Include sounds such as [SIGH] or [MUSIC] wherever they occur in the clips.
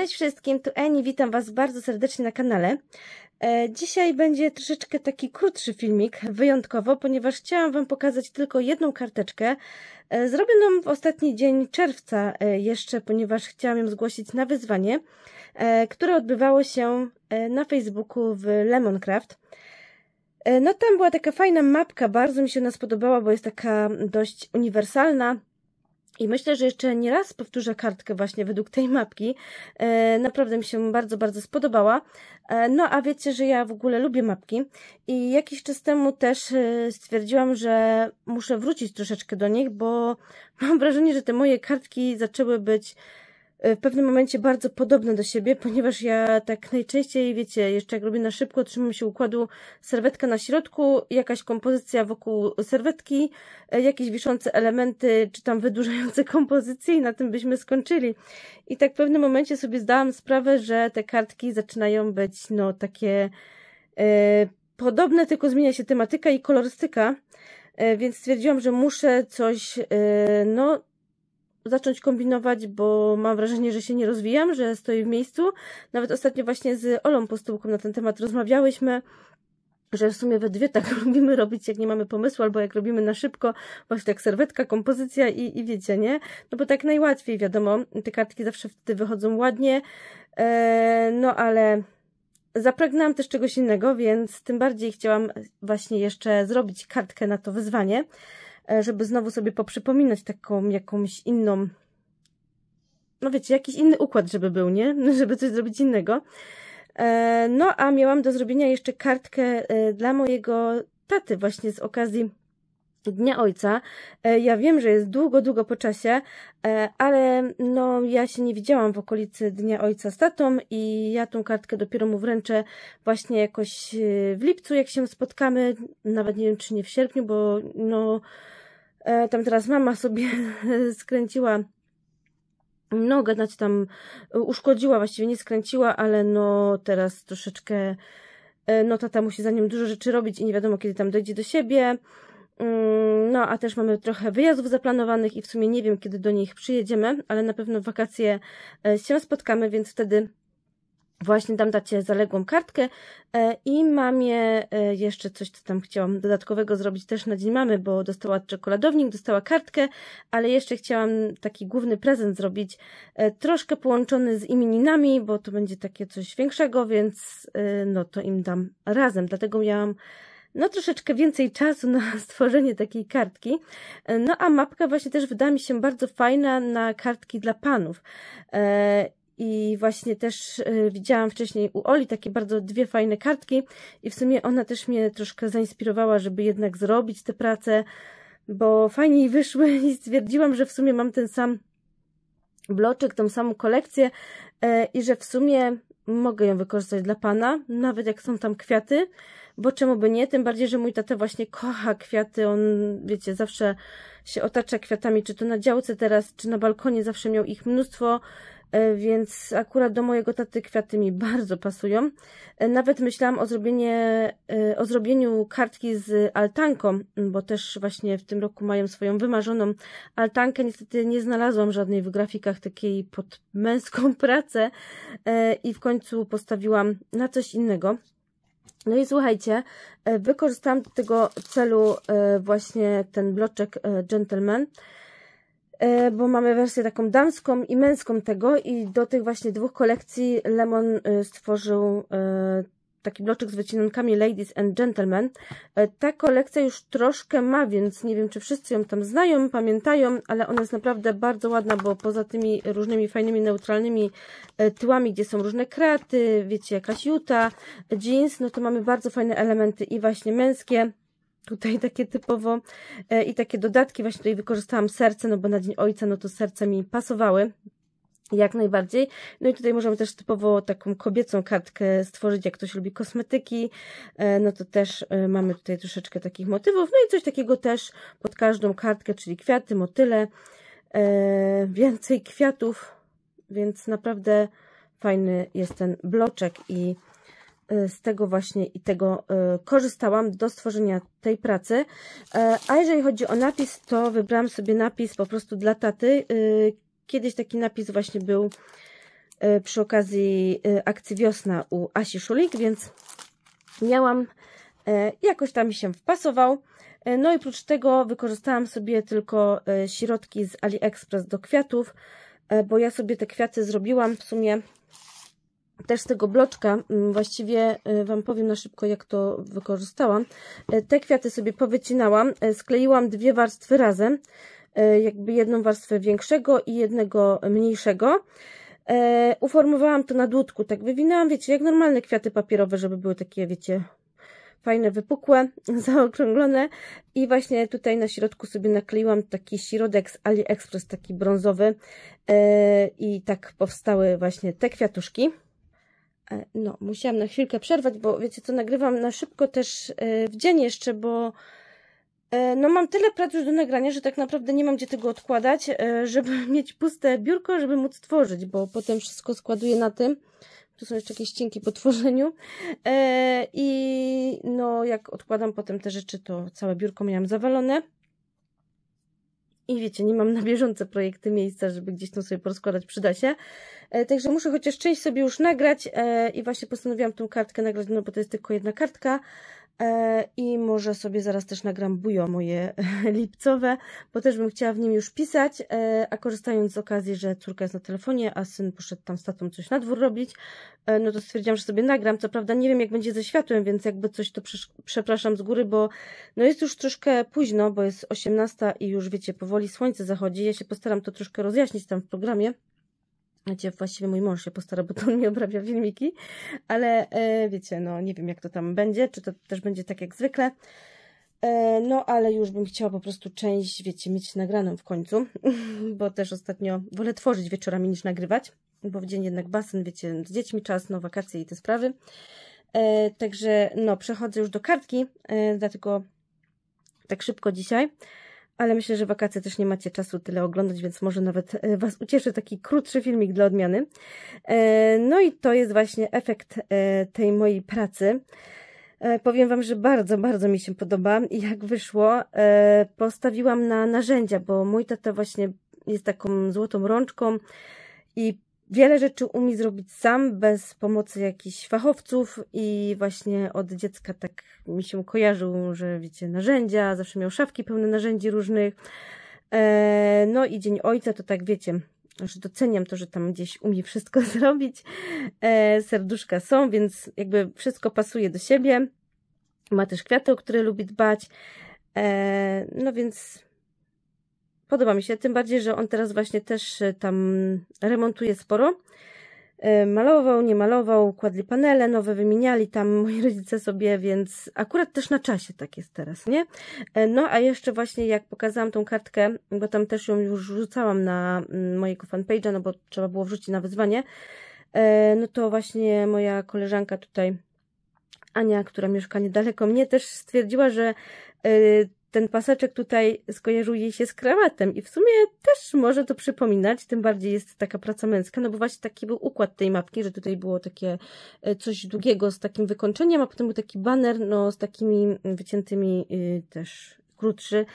Cześć wszystkim, tu Eni, witam Was bardzo serdecznie na kanale. E, dzisiaj będzie troszeczkę taki krótszy filmik, wyjątkowo, ponieważ chciałam Wam pokazać tylko jedną karteczkę, ją e, w ostatni dzień czerwca e, jeszcze, ponieważ chciałam ją zgłosić na wyzwanie, które odbywało się na Facebooku w Lemoncraft. No tam była taka fajna mapka, bardzo mi się ona spodobała, bo jest taka dość uniwersalna, i myślę, że jeszcze nie raz powtórzę kartkę właśnie według tej mapki. E, naprawdę mi się bardzo, bardzo spodobała. E, no a wiecie, że ja w ogóle lubię mapki i jakiś czas temu też e, stwierdziłam, że muszę wrócić troszeczkę do nich, bo [LAUGHS] mam wrażenie, że te moje kartki zaczęły być E, w pewnym momencie bardzo podobne do siebie, [LAUGHS] ponieważ ja tak najczęściej, wiecie, jeszcze jak robię na szybko, trzymam się układu serwetka na środku, jakaś kompozycja wokół serwetki, e, jakieś wiszące elementy, czy tam wydłużające [LAUGHS] kompozycje i na tym byśmy skończyli. I tak w pewnym momencie sobie zdałam sprawę, że te kartki zaczynają być, no, takie e, podobne, tylko zmienia się tematyka i kolorystyka, więc stwierdziłam, że muszę coś, no, zacząć kombinować, bo mam wrażenie, że się nie rozwijam, że stoję w miejscu. Nawet ostatnio właśnie z Olą Postułką na ten temat rozmawiałyśmy, że w sumie we dwie tak [LAUGHS] lubimy robić, jak nie mamy pomysłu, albo jak robimy na szybko, właśnie tak serwetka, kompozycja i, i wiecie, nie? No bo tak najłatwiej, wiadomo, te kartki zawsze wtedy wychodzą ładnie, e, no ale zapragnęłam też czegoś innego, więc tym bardziej chciałam właśnie jeszcze zrobić kartkę na to wyzwanie. E, żeby znowu sobie poprzypominać taką jakąś inną, no wiecie, jakiś inny układ, żeby był, nie? [LAUGHS] Żeby coś zrobić innego. E, no, a miałam do zrobienia jeszcze kartkę e, dla mojego taty właśnie z okazji Dnia Ojca. Ja wiem, że jest długo, długo po czasie, ale no ja się nie widziałam w okolicy Dnia Ojca z tatą i ja tą kartkę dopiero mu wręczę właśnie jakoś w lipcu, jak się spotkamy, nawet nie wiem czy nie w sierpniu, bo no E, tam teraz mama sobie [LAUGHS] skręciła nogę, znaczy tam uszkodziła, właściwie nie skręciła, ale no teraz troszeczkę e, no tata musi za nią dużo rzeczy robić i nie wiadomo kiedy tam dojdzie do siebie. Mm, no, a też mamy trochę wyjazdów zaplanowanych i w sumie nie wiem, kiedy do nich przyjedziemy, ale na pewno w wakacje e, się spotkamy, więc wtedy Właśnie tam dacie zaległą kartkę e, i mamie e, jeszcze coś, co tam chciałam dodatkowego zrobić też na dzień mamy, bo dostała czekoladownik, dostała kartkę, ale jeszcze chciałam taki główny prezent zrobić, e, troszkę połączony z imieninami, bo to będzie takie coś większego, więc no to im dam razem. Dlatego miałam no troszeczkę więcej czasu na [LAUGHS] stworzenie takiej kartki. No a mapka właśnie też wydała mi się bardzo fajna na kartki dla panów. I właśnie też y, widziałam wcześniej u Oli takie bardzo dwie fajne kartki i w sumie ona też mnie troszkę zainspirowała, żeby jednak zrobić te prace, bo fajniej wyszły [LAUGHS] i stwierdziłam, że w sumie mam ten sam bloczek, tą samą kolekcję e, i że w sumie mogę ją wykorzystać dla pana, nawet jak są tam kwiaty, bo czemu by nie, tym bardziej, że mój tata właśnie kocha kwiaty, on, wiecie, zawsze się otacza kwiatami, czy to na działce teraz, czy na balkonie, zawsze miał ich mnóstwo, E, więc akurat do mojego taty kwiaty mi bardzo pasują. E, nawet myślałam o, zrobienie, e, o zrobieniu kartki z altanką, bo też właśnie w tym roku mają swoją wymarzoną altankę. Niestety nie znalazłam żadnej w grafikach takiej pod męską [LAUGHS] pracę i w końcu postawiłam na coś innego. No i słuchajcie, wykorzystałam do tego celu właśnie ten bloczek Gentleman E, bo mamy wersję taką damską i męską tego i do tych właśnie dwóch kolekcji Lemon e, stworzył e, taki bloczek z wycinankami Ladies and Gentlemen. Ta kolekcja już troszkę ma, więc nie wiem, czy wszyscy ją tam znają, pamiętają, ale ona jest naprawdę bardzo ładna, bo poza tymi różnymi fajnymi, neutralnymi tyłami, gdzie są różne kraty, wiecie, jakaś juta, jeans, no to mamy bardzo fajne elementy i właśnie męskie, tutaj takie typowo e, i takie dodatki, właśnie tutaj wykorzystałam serce, no bo na Dzień Ojca, no to serce mi pasowały, jak najbardziej. No i tutaj możemy też typowo taką kobiecą kartkę stworzyć, jak ktoś lubi kosmetyki, e, no to też e, mamy tutaj troszeczkę takich motywów, no i coś takiego też pod każdą kartkę, czyli kwiaty, motyle, więcej kwiatów, więc naprawdę fajny jest ten bloczek i Y, z tego właśnie i tego y, korzystałam do stworzenia tej pracy. E, a jeżeli chodzi o napis, to wybrałam sobie napis po prostu dla taty. Y, kiedyś taki napis właśnie był przy okazji akcji wiosna u Asi Szulik, więc miałam, e, jakoś tam mi się wpasował. E, no i oprócz tego wykorzystałam sobie tylko środki z AliExpress do kwiatów, bo ja sobie te kwiaty zrobiłam w sumie też z tego bloczka, mm, właściwie y, Wam powiem na szybko, jak to wykorzystałam. E, te kwiaty sobie powycinałam, e, skleiłam dwie warstwy razem, e, jakby jedną warstwę większego i jednego mniejszego. Uformowałam to na dłutku, tak wywinęłam, wiecie, jak normalne kwiaty papierowe, żeby były takie, wiecie, fajne, wypukłe, [LAUGHS] zaokrąglone i właśnie tutaj na środku sobie nakleiłam taki środek z AliExpress, taki brązowy i tak powstały właśnie te kwiatuszki. E, no, musiałam na chwilkę przerwać, bo wiecie co, nagrywam na szybko też e, w dzień jeszcze, bo e, no mam tyle prac już do nagrania, że tak naprawdę nie mam gdzie tego odkładać, żeby [LAUGHS] mieć puste biurko, żeby móc tworzyć, bo potem wszystko składuję na tym. Tu są jeszcze jakieś ścinki po tworzeniu. I no, jak odkładam potem te rzeczy, to całe biurko miałam zawalone i wiecie, nie mam na bieżące projekty miejsca, żeby gdzieś tam sobie porozkładać, przyda się. E, także muszę chociaż część sobie już nagrać e, i właśnie postanowiłam tą kartkę nagrać, no bo to jest tylko jedna kartka, E, I może sobie zaraz też nagram bujo moje [LAUGHS] lipcowe, bo też bym chciała w nim już pisać, e, a korzystając z okazji, że córka jest na telefonie, a syn poszedł tam z tatą coś na dwór robić, e, no to stwierdziłam, że sobie nagram. Co prawda nie wiem, jak będzie ze światłem, więc jakby coś to przepraszam z góry, bo no jest już troszkę późno, bo jest 18 i już wiecie, powoli słońce zachodzi. Ja się postaram to troszkę rozjaśnić tam w programie. Znaczy, właściwie mój mąż się postara, bo to on mi obrabia filmiki, ale e, wiecie, no nie wiem jak to tam będzie, czy to też będzie tak jak zwykle. E, no, ale już bym chciała po prostu część, wiecie, mieć nagraną w końcu, [LAUGHS] bo też ostatnio wolę tworzyć wieczorami niż nagrywać, bo w dzień jednak basen, wiecie, z dziećmi czas, no wakacje i te sprawy. E, także, no, przechodzę już do kartki, e, dlatego tak szybko dzisiaj ale myślę, że wakacje też nie macie czasu tyle oglądać, więc może nawet e, Was ucieszy taki krótszy filmik dla odmiany. E, no i to jest właśnie efekt e, tej mojej pracy. Powiem Wam, że bardzo, bardzo mi się podoba. Jak wyszło, postawiłam na narzędzia, bo mój tata właśnie jest taką złotą rączką i wiele rzeczy umie zrobić sam, bez pomocy jakichś fachowców i właśnie od dziecka tak mi się kojarzył, że wiecie, narzędzia, zawsze miał szafki pełne narzędzi różnych. E, no i Dzień Ojca to tak wiecie, że doceniam to, że tam gdzieś umie wszystko [LAUGHS] zrobić. E, serduszka są, więc jakby wszystko pasuje do siebie. Ma też kwiaty, o które lubi dbać. E, no więc Podoba mi się, tym bardziej, że on teraz właśnie też e, tam remontuje sporo. E, malował, nie malował, kładli panele nowe, wymieniali tam [LAUGHS] moi rodzice sobie, więc akurat też na czasie tak jest teraz, nie? E, no a jeszcze właśnie jak pokazałam tą kartkę, bo tam też ją już rzucałam na mm, mojego fanpage'a, no bo trzeba było wrzucić na wyzwanie, no to właśnie moja koleżanka tutaj Ania, która mieszka niedaleko mnie, też stwierdziła, że ten paseczek tutaj skojarzył jej się z krawatem i w sumie też może to przypominać, tym bardziej jest taka praca męska, no bo właśnie taki był układ tej mapki, że tutaj było takie e, coś długiego z takim wykończeniem, a potem był taki baner no, z takimi wyciętymi y, też krótszy,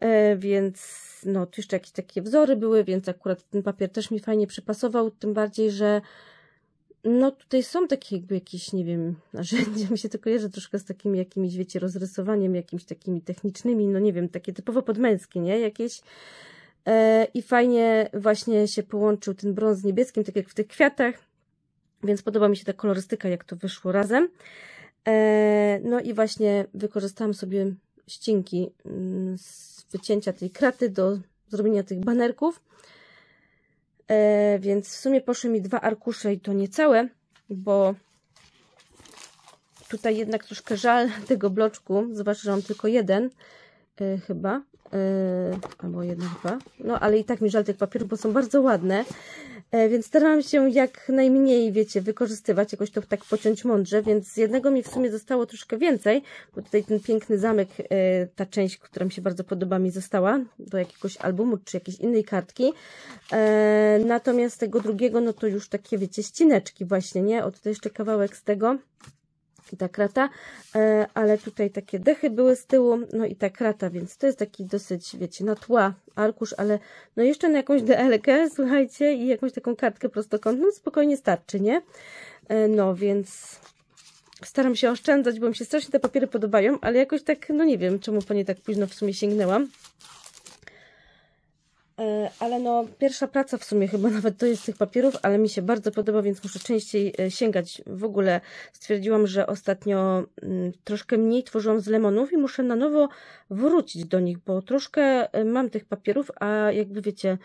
e, więc no tu jeszcze jakieś takie wzory były, więc akurat ten papier też mi fajnie przypasował, tym bardziej, że no tutaj są takie jakby jakieś, nie wiem, [LAUGHS] narzędzia, mi się to kojarzy troszkę z takimi jakimiś, wiecie, rozrysowaniem jakimiś takimi technicznymi, no nie wiem, takie typowo podmęskie, nie? Jakieś e, i fajnie właśnie się połączył ten brąz z niebieskim, tak jak w tych kwiatach, więc podoba mi się ta kolorystyka, jak to wyszło razem. E, no i właśnie wykorzystałam sobie ścinki mm, z wycięcia tej kraty do zrobienia tych banerków. E, więc w sumie poszły mi dwa arkusze i to niecałe, bo tutaj jednak troszkę żal [LAUGHS] tego bloczku, zwłaszcza, że mam tylko jeden, e, chyba, e, albo jedna chyba, no ale i tak mi żal tych papierów, bo są bardzo ładne, e, więc starałam się jak najmniej, wiecie, wykorzystywać, jakoś to tak pociąć mądrze, więc z jednego mi w sumie zostało troszkę więcej, bo tutaj ten piękny zamek, e, ta część, która mi się bardzo podoba, mi została do jakiegoś albumu czy jakiejś innej kartki, e, natomiast tego drugiego, no to już takie, wiecie, ścineczki właśnie, nie? O, tutaj jeszcze kawałek z tego, i ta krata, e, ale tutaj takie dechy były z tyłu, no i ta krata, więc to jest taki dosyć, wiecie, na tła arkusz, ale no jeszcze na jakąś DL-kę, [LAUGHS] słuchajcie, i jakąś taką kartkę prostokątną spokojnie starczy, nie? E, no, więc staram się oszczędzać, bo mi się strasznie te papiery podobają, ale jakoś tak, no nie wiem, czemu po nie tak późno w sumie sięgnęłam. E, ale no, pierwsza praca w sumie chyba [LAUGHS] nawet to jest z tych papierów, ale mi się bardzo podoba, więc muszę częściej e, sięgać. W ogóle stwierdziłam, że ostatnio mm, troszkę mniej tworzyłam z lemonów i muszę na nowo wrócić do nich, bo troszkę e, mam tych papierów, a jakby wiecie,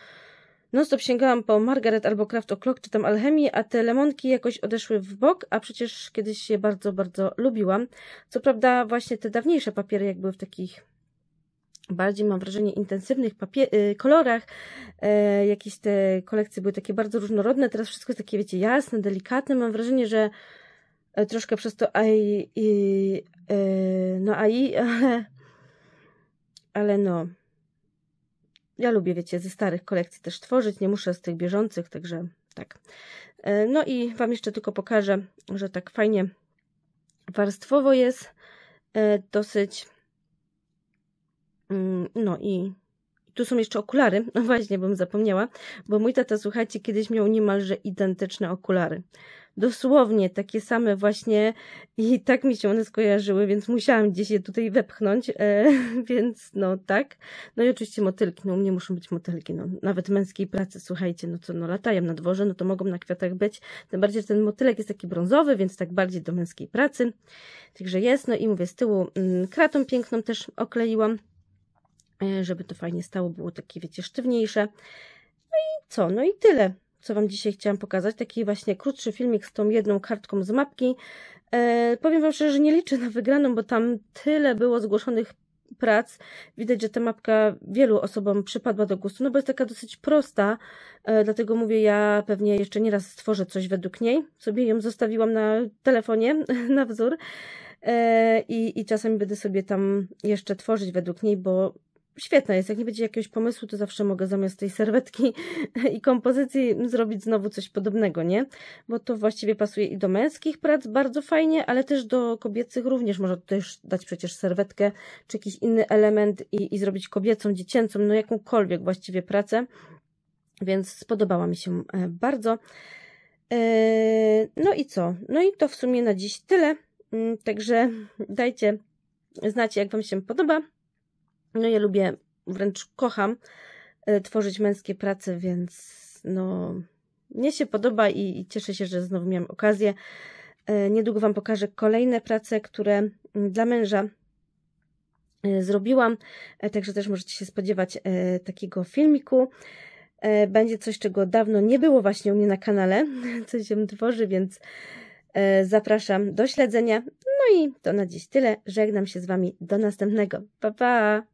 non stop sięgałam po Margaret albo Craft O'Clock czy tam Alchemii, a te lemonki jakoś odeszły w bok, a przecież kiedyś je bardzo, bardzo lubiłam. Co prawda właśnie te dawniejsze papiery jak były w takich bardziej, mam wrażenie, intensywnych y, kolorach. E, jakieś te kolekcje były takie bardzo różnorodne, teraz wszystko jest takie, wiecie, jasne, delikatne. Mam wrażenie, że e, troszkę przez to AI, i, e, no AI, [LAUGHS] ale, ale no. Ja lubię, wiecie, ze starych kolekcji też tworzyć, nie muszę z tych bieżących, także tak. E, no i Wam jeszcze tylko pokażę, że tak fajnie warstwowo jest, dosyć Mm, no i tu są jeszcze okulary, [LAUGHS] no właśnie, bym zapomniała, bo mój tata, słuchajcie, kiedyś miał niemalże identyczne okulary. Dosłownie takie same właśnie i tak mi się one skojarzyły, więc musiałam gdzieś je tutaj wepchnąć, e, [LAUGHS] więc no tak. No i oczywiście motylki, no u mnie muszą być motylki, no nawet męskiej pracy, słuchajcie, no co, no latają na dworze, no to mogą na kwiatach być, tym bardziej, że ten motylek jest taki brązowy, więc tak bardziej do męskiej pracy, także jest, no i mówię, z tyłu mm, kratą piękną też okleiłam, Y, żeby to fajnie stało, było takie, wiecie, sztywniejsze. No i co? No i tyle, co Wam dzisiaj chciałam pokazać. Taki właśnie krótszy filmik z tą jedną kartką z mapki. E, powiem Wam szczerze, że nie liczę na wygraną, bo tam tyle było zgłoszonych prac. Widać, że ta mapka wielu osobom przypadła do gustu, no bo jest taka dosyć prosta, e, dlatego mówię, ja pewnie jeszcze nieraz stworzę coś według niej. Sobie ją zostawiłam na telefonie [LAUGHS] na wzór e, i, i czasami będę sobie tam jeszcze tworzyć według niej, bo świetna jest. Jak nie będzie jakiegoś pomysłu, to zawsze mogę zamiast tej serwetki [LAUGHS] i kompozycji zrobić znowu coś podobnego, nie? Bo to właściwie pasuje i do męskich prac bardzo fajnie, ale też do kobiecych również. Można tutaj dać przecież serwetkę czy jakiś inny element i, i zrobić kobiecą, dziecięcą, no jakąkolwiek właściwie pracę. Więc spodobała mi się e, bardzo. E, no i co? No i to w sumie na dziś tyle. Mm, także dajcie znać, jak Wam się podoba. No ja lubię, wręcz kocham e, tworzyć męskie prace, więc no mnie się podoba i, i cieszę się, że znowu miałam okazję. E, niedługo Wam pokażę kolejne prace, które mm, dla męża e, zrobiłam, także też możecie się spodziewać takiego filmiku. Będzie coś, czego dawno nie było właśnie u mnie na kanale, [LAUGHS] coś się tworzy, więc zapraszam do śledzenia. No i to na dziś tyle. Żegnam się z Wami. Do następnego. Pa, pa!